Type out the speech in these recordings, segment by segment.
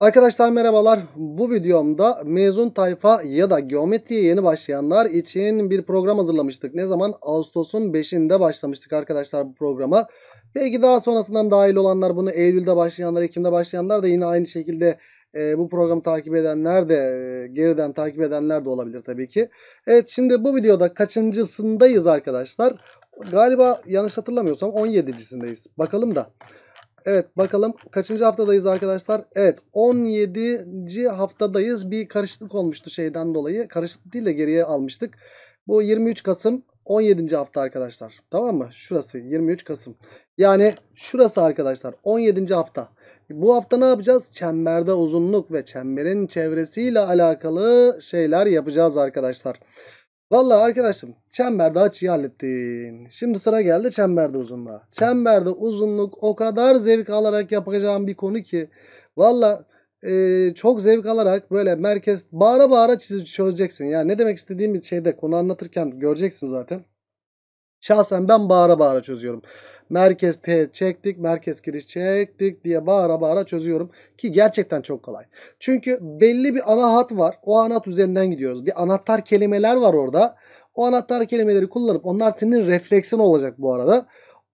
Arkadaşlar merhabalar. Bu videomda mezun tayfa ya da geometriye yeni başlayanlar için bir program hazırlamıştık. Ne zaman? Ağustos'un 5'inde başlamıştık arkadaşlar bu programa. Belki daha sonrasından dahil olanlar bunu Eylül'de başlayanlar, Ekim'de başlayanlar da yine aynı şekilde e, bu programı takip edenler de e, geriden takip edenler de olabilir tabii ki. Evet şimdi bu videoda kaçıncısındayız arkadaşlar? Galiba yanlış hatırlamıyorsam 17.sindeyiz. Bakalım da. Evet bakalım kaçıncı haftadayız arkadaşlar? Evet 17. haftadayız. Bir karışıklık olmuştu şeyden dolayı. Karışıklık değil de geriye almıştık. Bu 23 Kasım 17. hafta arkadaşlar. Tamam mı? Şurası 23 Kasım. Yani şurası arkadaşlar 17. hafta. Bu hafta ne yapacağız? Çemberde uzunluk ve çemberin çevresiyle alakalı şeyler yapacağız arkadaşlar. Valla arkadaşım çemberde açıyı hallettin. Şimdi sıra geldi çemberde uzunluğa. Çemberde uzunluk o kadar zevk alarak yapacağım bir konu ki. Valla e, çok zevk alarak böyle merkez bağıra bağıra çizip çözeceksin. Yani ne demek istediğim bir şeyde konu anlatırken göreceksin zaten. Şahsen ben bağıra bağıra çözüyorum merkez T çektik, merkez giriş çektik diye bağıra bağıra çözüyorum. Ki gerçekten çok kolay. Çünkü belli bir ana hat var. O ana hat üzerinden gidiyoruz. Bir anahtar kelimeler var orada. O anahtar kelimeleri kullanıp onlar senin refleksin olacak bu arada.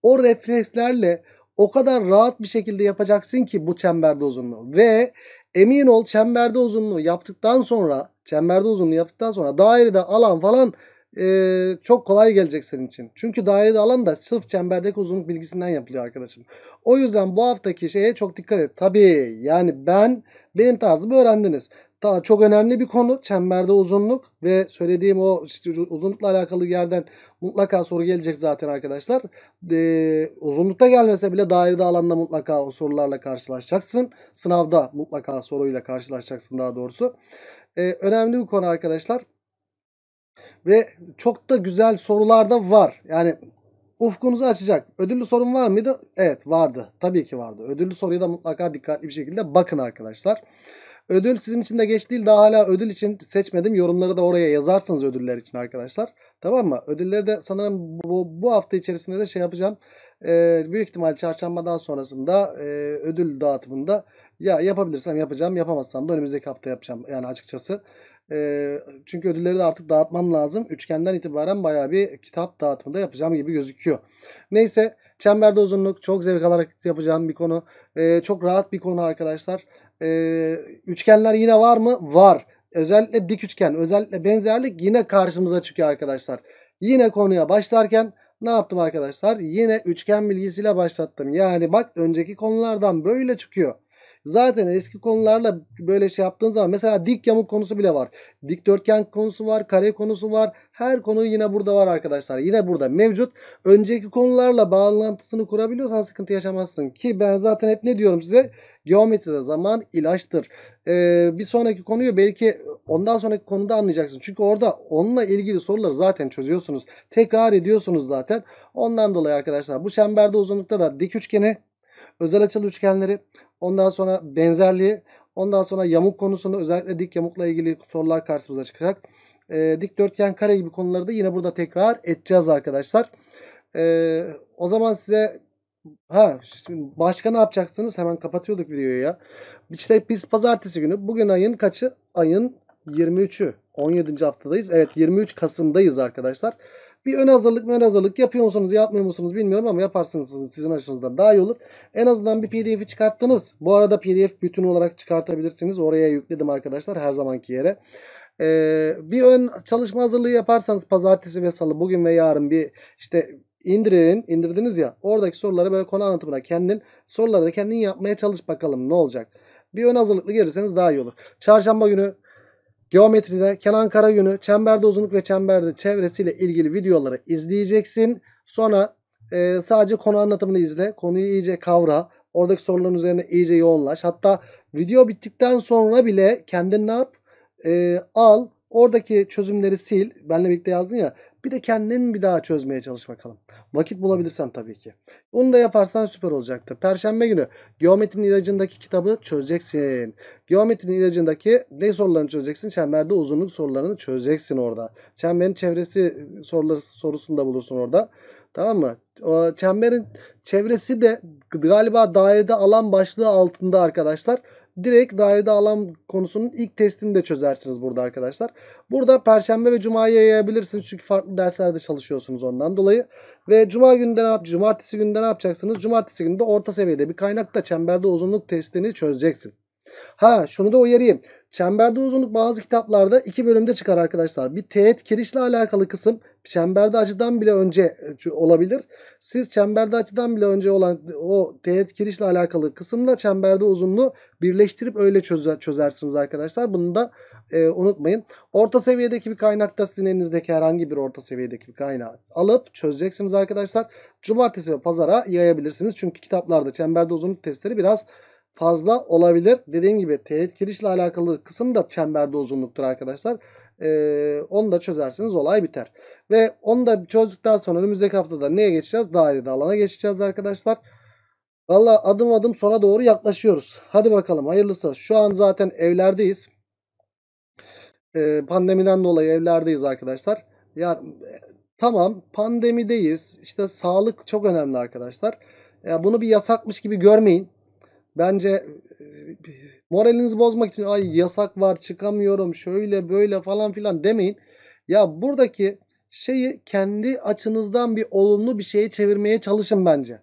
O reflekslerle o kadar rahat bir şekilde yapacaksın ki bu çemberde uzunluğu. Ve emin ol çemberde uzunluğu yaptıktan sonra çemberde uzunluğu yaptıktan sonra dairede alan falan e, çok kolay gelecek senin için. Çünkü dairede alan da sırf çemberdeki uzunluk bilgisinden yapılıyor arkadaşım. O yüzden bu haftaki şeye çok dikkat et. Tabii yani ben benim tarzımı öğrendiniz. Daha çok önemli bir konu çemberde uzunluk ve söylediğim o işte uzunlukla alakalı yerden mutlaka soru gelecek zaten arkadaşlar. Ee, uzunlukta gelmese bile dairede alanda mutlaka o sorularla karşılaşacaksın. Sınavda mutlaka soruyla karşılaşacaksın daha doğrusu. Ee, önemli bir konu arkadaşlar. Ve çok da güzel sorular da var. Yani ufkunuzu açacak. Ödüllü sorun var mıydı? Evet vardı. Tabii ki vardı. Ödüllü soruya da mutlaka dikkatli bir şekilde bakın arkadaşlar. Ödül sizin için de geç değil. Daha hala ödül için seçmedim. Yorumları da oraya yazarsınız ödüller için arkadaşlar. Tamam mı? Ödülleri de sanırım bu, bu hafta içerisinde de şey yapacağım. Ee, büyük ihtimal çarşambadan sonrasında e, ödül dağıtımında ya yapabilirsem yapacağım yapamazsam da önümüzdeki hafta yapacağım yani açıkçası. E, çünkü ödülleri de artık dağıtmam lazım. Üçgenden itibaren baya bir kitap da yapacağım gibi gözüküyor. Neyse çemberde uzunluk çok zevk alarak yapacağım bir konu. E, çok rahat bir konu arkadaşlar. E, üçgenler yine var mı? Var. Özellikle dik üçgen, özellikle benzerlik yine karşımıza çıkıyor arkadaşlar. Yine konuya başlarken ne yaptım arkadaşlar? Yine üçgen bilgisiyle başlattım. Yani bak önceki konulardan böyle çıkıyor. Zaten eski konularla böyle şey yaptığın zaman mesela dik yamuk konusu bile var. Dikdörtgen konusu var, kare konusu var. Her konu yine burada var arkadaşlar. Yine burada mevcut. Önceki konularla bağlantısını kurabiliyorsan sıkıntı yaşamazsın. Ki ben zaten hep ne diyorum size? Geometride zaman ilaçtır. Ee, bir sonraki konuyu belki ondan sonraki konuda anlayacaksın. Çünkü orada onunla ilgili soruları zaten çözüyorsunuz. Tekrar ediyorsunuz zaten. Ondan dolayı arkadaşlar bu çemberde uzunlukta da dik üçgeni özel açılı üçgenleri, ondan sonra benzerliği, ondan sonra yamuk konusunu özellikle dik yamukla ilgili sorular karşımıza çıkacak. E, dikdörtgen kare gibi konuları da yine burada tekrar edeceğiz arkadaşlar. E, o zaman size ha şimdi başka ne yapacaksınız? Hemen kapatıyorduk videoyu ya. İşte biz pazartesi günü bugün ayın kaçı? Ayın 23'ü. 17. haftadayız. Evet 23 Kasım'dayız arkadaşlar. Bir ön hazırlık mı ön hazırlık yapıyor musunuz yapmıyor musunuz bilmiyorum ama yaparsınız sizin açınızdan daha iyi olur. En azından bir pdf'i çıkarttınız. Bu arada pdf bütün olarak çıkartabilirsiniz. Oraya yükledim arkadaşlar her zamanki yere. Ee, bir ön çalışma hazırlığı yaparsanız pazartesi ve salı bugün ve yarın bir işte indirin indirdiniz ya oradaki soruları böyle konu anlatımına kendin soruları da kendin yapmaya çalış bakalım ne olacak. Bir ön hazırlıklı gelirseniz daha iyi olur. Çarşamba günü Geometride Kenan Karayün'ü çemberde uzunluk ve çemberde çevresiyle ilgili videoları izleyeceksin. Sonra e, sadece konu anlatımını izle. Konuyu iyice kavra. Oradaki soruların üzerine iyice yoğunlaş. Hatta video bittikten sonra bile kendin ne yap? E, al. Oradaki çözümleri sil. Benle birlikte yazdın ya. Bir de kendin bir daha çözmeye çalış bakalım. Vakit bulabilirsen tabii ki. Onu da yaparsan süper olacaktır. Perşembe günü geometrinin ilacındaki kitabı çözeceksin. Geometrinin ilacındaki ne sorularını çözeceksin? Çemberde uzunluk sorularını çözeceksin orada. Çemberin çevresi soruları sorusunu da bulursun orada. Tamam mı? O çemberin çevresi de galiba dairede alan başlığı altında arkadaşlar direkt dairede alan konusunun ilk testini de çözersiniz burada arkadaşlar. Burada perşembe ve Cuma'yı yayabilirsiniz çünkü farklı derslerde çalışıyorsunuz ondan dolayı. Ve cuma günde ne yapacaksınız? Cumartesi günde ne yapacaksınız? Cumartesi günde orta seviyede bir kaynakta çemberde uzunluk testini çözeceksin. Ha şunu da uyarayım. Çemberde uzunluk bazı kitaplarda iki bölümde çıkar arkadaşlar. Bir teğet kirişle alakalı kısım çemberde açıdan bile önce e, olabilir. Siz çemberde açıdan bile önce olan o teğet kirişle alakalı kısımla çemberde uzunluğu birleştirip öyle çözersiniz arkadaşlar. Bunu da e, unutmayın. Orta seviyedeki bir kaynakta sizin elinizdeki herhangi bir orta seviyedeki bir kaynağı alıp çözeceksiniz arkadaşlar. Cumartesi ve pazara yayabilirsiniz. Çünkü kitaplarda çemberde uzunluk testleri biraz fazla olabilir. Dediğim gibi teğet girişle alakalı kısım da çemberde uzunluktur arkadaşlar. Ee, onu da çözerseniz olay biter. Ve onu da çözdükten sonra önümüzdeki haftada neye geçeceğiz? Dairede alana geçeceğiz arkadaşlar. Valla adım adım sona doğru yaklaşıyoruz. Hadi bakalım hayırlısı. Şu an zaten evlerdeyiz. Ee, pandemiden dolayı evlerdeyiz arkadaşlar. Yani tamam pandemideyiz. İşte sağlık çok önemli arkadaşlar. Ya bunu bir yasakmış gibi görmeyin. Bence e, moralinizi bozmak için ay yasak var çıkamıyorum şöyle böyle falan filan demeyin. Ya buradaki şeyi kendi açınızdan bir olumlu bir şeye çevirmeye çalışın bence.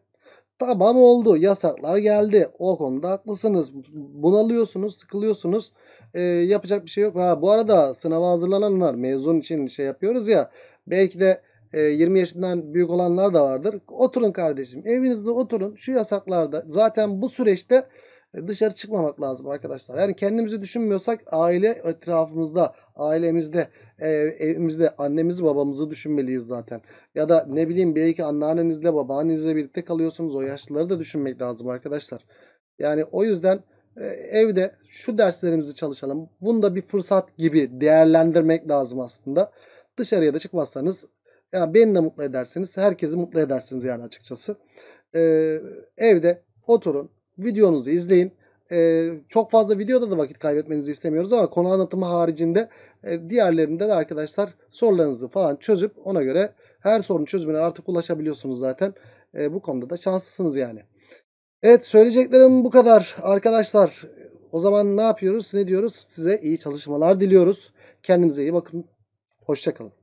Tamam oldu yasaklar geldi o konuda haklısınız bunalıyorsunuz sıkılıyorsunuz e, yapacak bir şey yok. Ha, bu arada sınava hazırlananlar mezun için şey yapıyoruz ya belki de 20 e, yaşından büyük olanlar da vardır. Oturun kardeşim evinizde oturun şu yasaklarda zaten bu süreçte e, dışarı çıkmamak lazım arkadaşlar. Yani kendimizi düşünmüyorsak aile etrafımızda, ailemizde, e, evimizde annemizi babamızı düşünmeliyiz zaten. Ya da ne bileyim belki anneannenizle babaannenizle birlikte kalıyorsunuz. O yaşlıları da düşünmek lazım arkadaşlar. Yani o yüzden evde şu derslerimizi çalışalım. Bunu da bir fırsat gibi değerlendirmek lazım aslında. Dışarıya da çıkmazsanız yani beni de mutlu edersiniz. Herkesi mutlu edersiniz yani açıkçası. Ee, evde oturun. Videonuzu izleyin. Ee, çok fazla videoda da vakit kaybetmenizi istemiyoruz ama konu anlatımı haricinde e, diğerlerinde de arkadaşlar sorularınızı falan çözüp ona göre her sorun çözümüne artık ulaşabiliyorsunuz zaten. E, bu konuda da şanslısınız yani. Evet söyleyeceklerim bu kadar arkadaşlar. O zaman ne yapıyoruz? Ne diyoruz? Size iyi çalışmalar diliyoruz. Kendinize iyi bakın. Hoşçakalın.